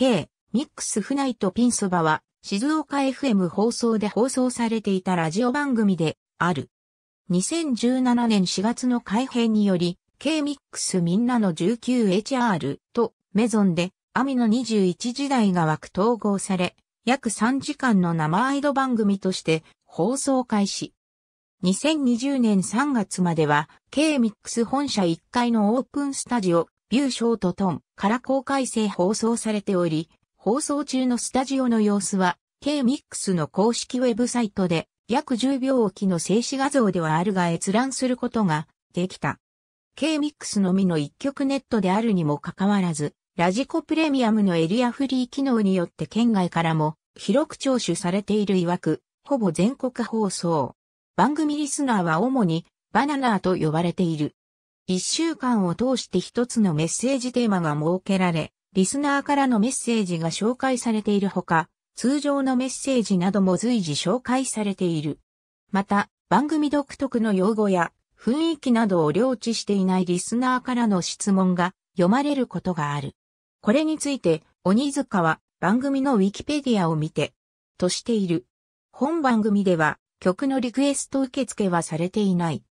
K、ミックスフナイトピンそばは、静岡 FM 放送で放送されていたラジオ番組で、ある。2017年4月の改編により、K ミックスみんなの 19HR と、メゾンで、アミの21時代が枠統合され、約3時間の生アイド番組として放送開始。2020年3月までは、K ミックス本社1階のオープンスタジオ、ビューショートトンから公開性放送されており、放送中のスタジオの様子は、K-MIX の公式ウェブサイトで、約10秒おきの静止画像ではあるが閲覧することができた。K-MIX のみの一曲ネットであるにもかかわらず、ラジコプレミアムのエリアフリー機能によって県外からも広く聴取されている曰く、ほぼ全国放送。番組リスナーは主にバナナーと呼ばれている。一週間を通して一つのメッセージテーマが設けられ、リスナーからのメッセージが紹介されているほか、通常のメッセージなども随時紹介されている。また、番組独特の用語や雰囲気などを領知していないリスナーからの質問が読まれることがある。これについて、鬼塚は番組のウィキペディアを見て、としている。本番組では曲のリクエスト受付はされていない。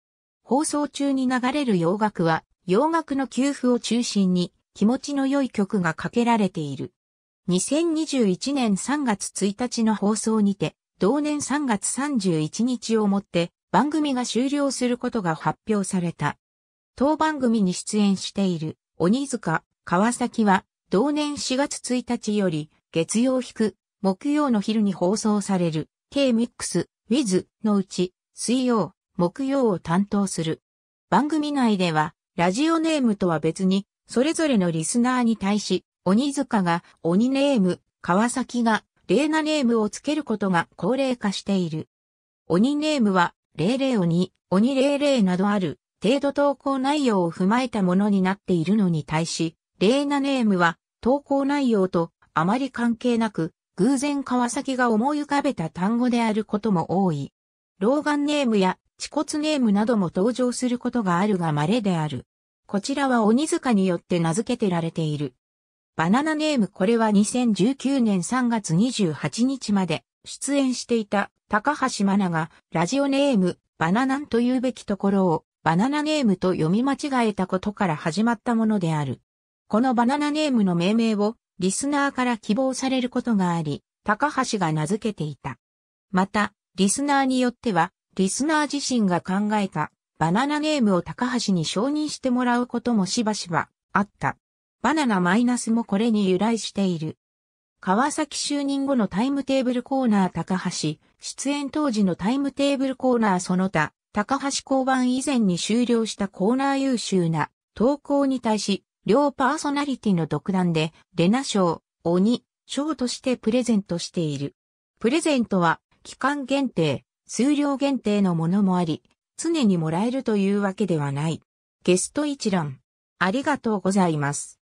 放送中に流れる洋楽は、洋楽の給付を中心に気持ちの良い曲がかけられている。2021年3月1日の放送にて、同年3月31日をもって番組が終了することが発表された。当番組に出演している鬼塚、川崎は同年4月1日より月曜引く木曜の昼に放送される K-MIX、WIZ のうち水曜、木曜を担当する。番組内では、ラジオネームとは別に、それぞれのリスナーに対し、鬼塚が鬼ネーム、川崎がレーナネームをつけることが高齢化している。鬼ネームは、霊霊鬼、鬼霊霊などある程度投稿内容を踏まえたものになっているのに対し、レーナネームは投稿内容とあまり関係なく、偶然川崎が思い浮かべた単語であることも多い。老眼ネームや恥骨ネームなども登場することがあるが稀である。こちらは鬼塚によって名付けてられている。バナナネームこれは2019年3月28日まで出演していた高橋真奈がラジオネームバナナンというべきところをバナナネームと読み間違えたことから始まったものである。このバナナネームの命名をリスナーから希望されることがあり、高橋が名付けていた。また、リスナーによっては、リスナー自身が考えたバナナネームを高橋に承認してもらうこともしばしばあった。バナナマイナスもこれに由来している。川崎就任後のタイムテーブルコーナー高橋、出演当時のタイムテーブルコーナーその他、高橋交番以前に終了したコーナー優秀な投稿に対し、両パーソナリティの独断で、レナ賞、鬼、賞としてプレゼントしている。プレゼントは、期間限定、数量限定のものもあり、常にもらえるというわけではない。ゲスト一覧。ありがとうございます。